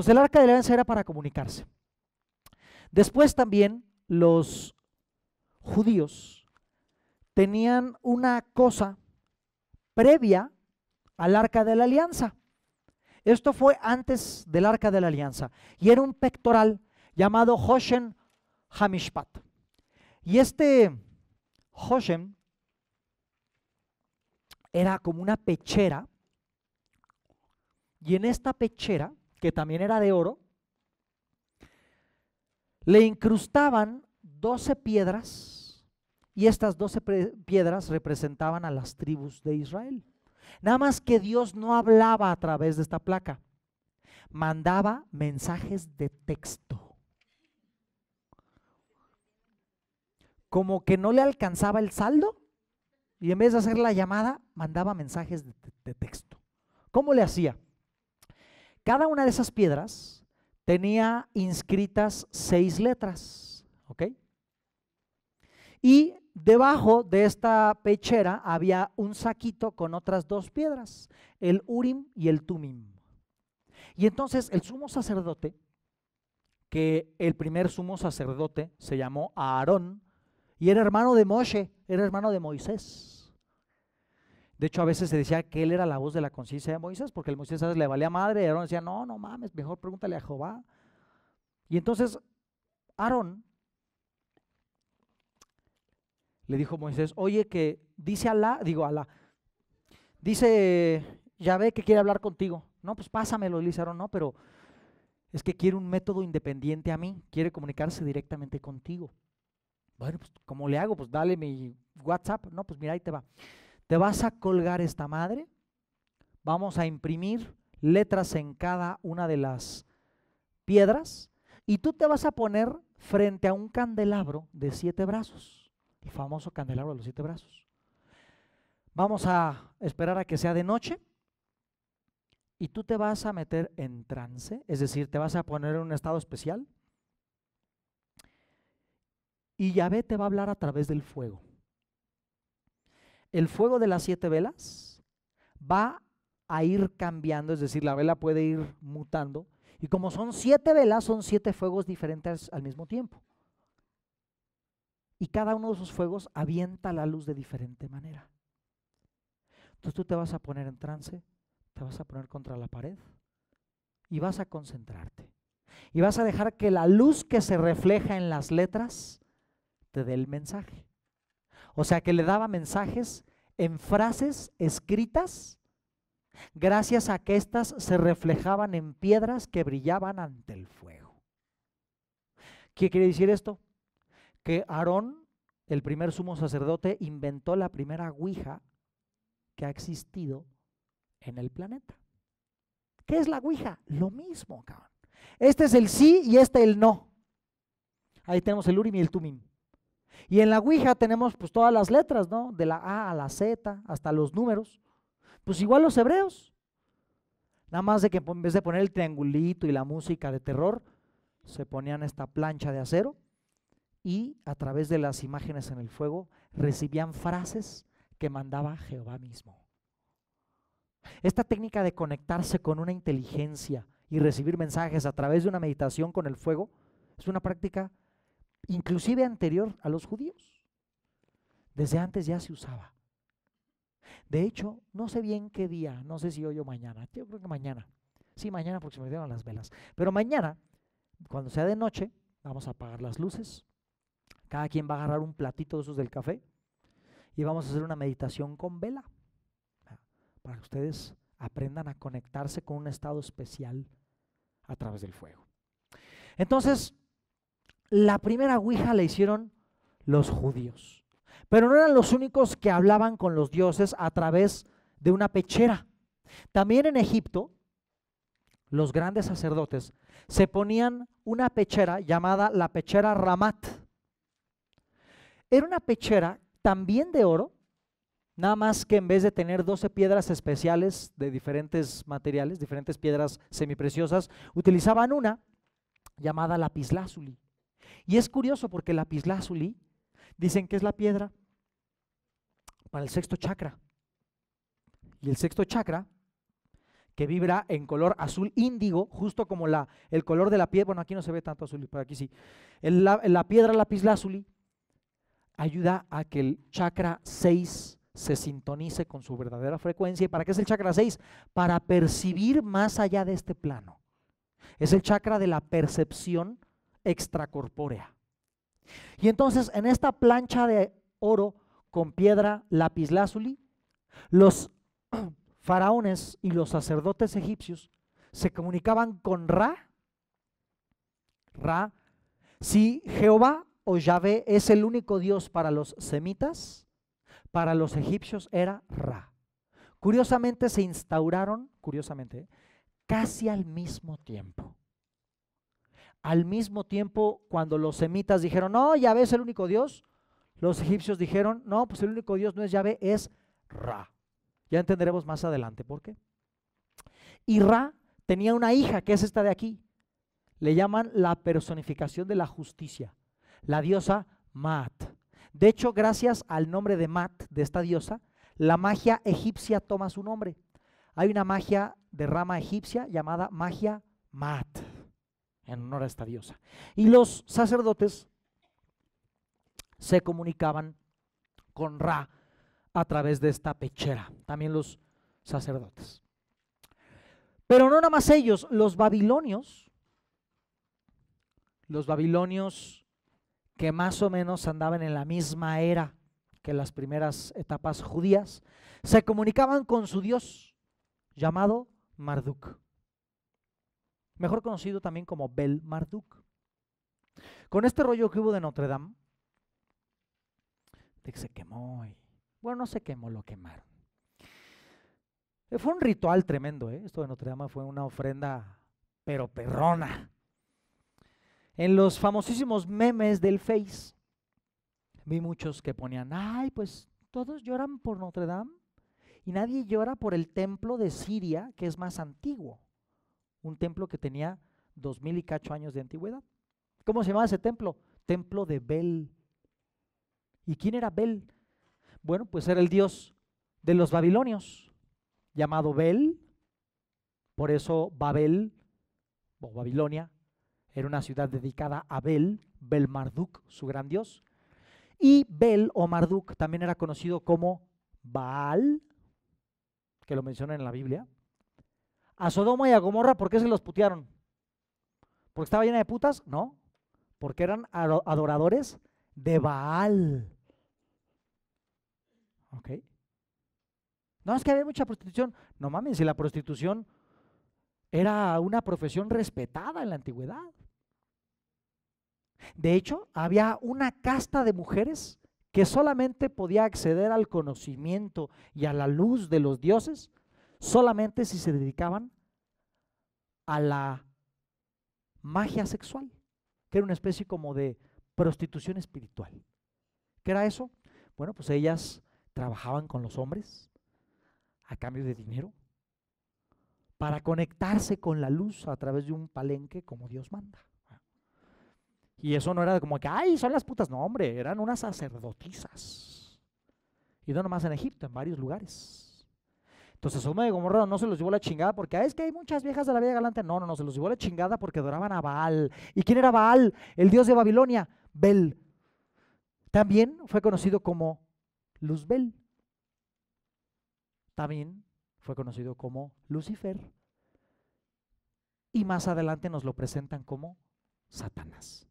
Entonces el arca de la alianza era para comunicarse. Después también los judíos tenían una cosa previa al arca de la alianza. Esto fue antes del arca de la alianza y era un pectoral llamado Hoshen Hamishpat. Y este Hoshen era como una pechera y en esta pechera que también era de oro, le incrustaban 12 piedras y estas 12 piedras representaban a las tribus de Israel. Nada más que Dios no hablaba a través de esta placa, mandaba mensajes de texto. Como que no le alcanzaba el saldo y en vez de hacer la llamada, mandaba mensajes de, de texto. ¿Cómo le hacía? Cada una de esas piedras tenía inscritas seis letras, ¿ok? Y debajo de esta pechera había un saquito con otras dos piedras, el Urim y el Tumim. Y entonces el sumo sacerdote, que el primer sumo sacerdote se llamó Aarón, y era hermano de Moshe, era hermano de Moisés. De hecho, a veces se decía que él era la voz de la conciencia de Moisés, porque el Moisés a veces le valía madre, y Aarón decía, no, no mames, mejor pregúntale a Jehová. Y entonces Aarón le dijo a Moisés, oye, que dice Alá, digo Alá, dice ya ve que quiere hablar contigo. No, pues pásamelo, dice Aarón, no, pero es que quiere un método independiente a mí, quiere comunicarse directamente contigo. Bueno, pues ¿cómo le hago? Pues dale mi WhatsApp. No, pues mira, ahí te va. ¿Te vas a colgar esta madre? Vamos a imprimir letras en cada una de las piedras y tú te vas a poner frente a un candelabro de siete brazos, el famoso candelabro de los siete brazos. Vamos a esperar a que sea de noche y tú te vas a meter en trance, es decir, te vas a poner en un estado especial y Yahvé te va a hablar a través del fuego el fuego de las siete velas va a ir cambiando, es decir, la vela puede ir mutando. Y como son siete velas, son siete fuegos diferentes al mismo tiempo. Y cada uno de esos fuegos avienta la luz de diferente manera. Entonces tú te vas a poner en trance, te vas a poner contra la pared y vas a concentrarte. Y vas a dejar que la luz que se refleja en las letras te dé el mensaje. O sea que le daba mensajes en frases escritas, gracias a que éstas se reflejaban en piedras que brillaban ante el fuego. ¿Qué quiere decir esto? Que Aarón, el primer sumo sacerdote, inventó la primera Ouija que ha existido en el planeta. ¿Qué es la Ouija? Lo mismo, cabrón. Este es el sí y este el no. Ahí tenemos el Urim y el Tumim. Y en la Ouija tenemos pues todas las letras, ¿no? De la A a la Z, hasta los números. Pues igual los hebreos. Nada más de que en vez de poner el triangulito y la música de terror, se ponían esta plancha de acero y a través de las imágenes en el fuego recibían frases que mandaba Jehová mismo. Esta técnica de conectarse con una inteligencia y recibir mensajes a través de una meditación con el fuego es una práctica inclusive anterior a los judíos. Desde antes ya se usaba. De hecho, no sé bien qué día, no sé si hoy o mañana, yo creo que mañana. Sí, mañana porque se me dieron las velas. Pero mañana, cuando sea de noche, vamos a apagar las luces. Cada quien va a agarrar un platito de esos del café y vamos a hacer una meditación con vela para que ustedes aprendan a conectarse con un estado especial a través del fuego. Entonces, la primera Ouija la hicieron los judíos. Pero no eran los únicos que hablaban con los dioses a través de una pechera. También en Egipto, los grandes sacerdotes se ponían una pechera llamada la pechera Ramat. Era una pechera también de oro, nada más que en vez de tener 12 piedras especiales de diferentes materiales, diferentes piedras semipreciosas, utilizaban una llamada lapislázuli. Y es curioso porque la lapislázuli dicen que es la piedra para el sexto chakra. Y el sexto chakra que vibra en color azul índigo, justo como la, el color de la piedra. Bueno, aquí no se ve tanto azul, pero aquí sí. la, la piedra lapislázuli ayuda a que el chakra 6 se sintonice con su verdadera frecuencia. ¿Y para qué es el chakra 6? Para percibir más allá de este plano. Es el chakra de la percepción extracorpórea. Y entonces en esta plancha de oro con piedra lapislázuli, los faraones y los sacerdotes egipcios se comunicaban con Ra. Ra, si Jehová o Yahvé es el único Dios para los semitas, para los egipcios era Ra. Curiosamente se instauraron, curiosamente, casi al mismo tiempo. Al mismo tiempo, cuando los semitas dijeron, no, Yahvé es el único Dios, los egipcios dijeron, no, pues el único Dios no es Yahvé, es Ra. Ya entenderemos más adelante por qué. Y Ra tenía una hija, que es esta de aquí. Le llaman la personificación de la justicia, la diosa Maat. De hecho, gracias al nombre de Maat, de esta diosa, la magia egipcia toma su nombre. Hay una magia de rama egipcia llamada magia Mat en honor a esta diosa. Y los sacerdotes se comunicaban con Ra a través de esta pechera, también los sacerdotes. Pero no nada más ellos, los babilonios, los babilonios que más o menos andaban en la misma era que las primeras etapas judías, se comunicaban con su dios llamado Marduk mejor conocido también como Bel Marduk. Con este rollo que hubo de Notre Dame, de que se quemó bueno, no se quemó, lo quemaron. Eh, fue un ritual tremendo, ¿eh? esto de Notre Dame fue una ofrenda, pero perrona. En los famosísimos memes del Face, vi muchos que ponían, ay, pues todos lloran por Notre Dame y nadie llora por el templo de Siria, que es más antiguo un templo que tenía dos mil y cacho años de antigüedad. ¿Cómo se llamaba ese templo? Templo de Bel. ¿Y quién era Bel? Bueno, pues era el dios de los babilonios, llamado Bel. Por eso Babel o Babilonia era una ciudad dedicada a Bel, Bel Marduk, su gran dios. Y Bel o Marduk también era conocido como Baal, que lo menciona en la Biblia, a Sodoma y a Gomorra, ¿por qué se los putearon? ¿Porque estaba llena de putas? No, porque eran adoradores de Baal. ¿Ok? No, es que había mucha prostitución. No mames, si la prostitución era una profesión respetada en la antigüedad. De hecho, había una casta de mujeres que solamente podía acceder al conocimiento y a la luz de los dioses solamente si se dedicaban a la magia sexual, que era una especie como de prostitución espiritual. ¿Qué era eso? Bueno, pues ellas trabajaban con los hombres a cambio de dinero para conectarse con la luz a través de un palenque como Dios manda. Y eso no era como que, ay, son las putas, no, hombre, eran unas sacerdotisas. Y no nomás en Egipto, en varios lugares. Entonces Sodoma como Gomorra no se los llevó la chingada porque ah, es que hay muchas viejas de la vida galante. No, no, no, se los llevó la chingada porque adoraban a Baal. ¿Y quién era Baal? El dios de Babilonia, Bel. También fue conocido como Luzbel. También fue conocido como Lucifer. Y más adelante nos lo presentan como Satanás.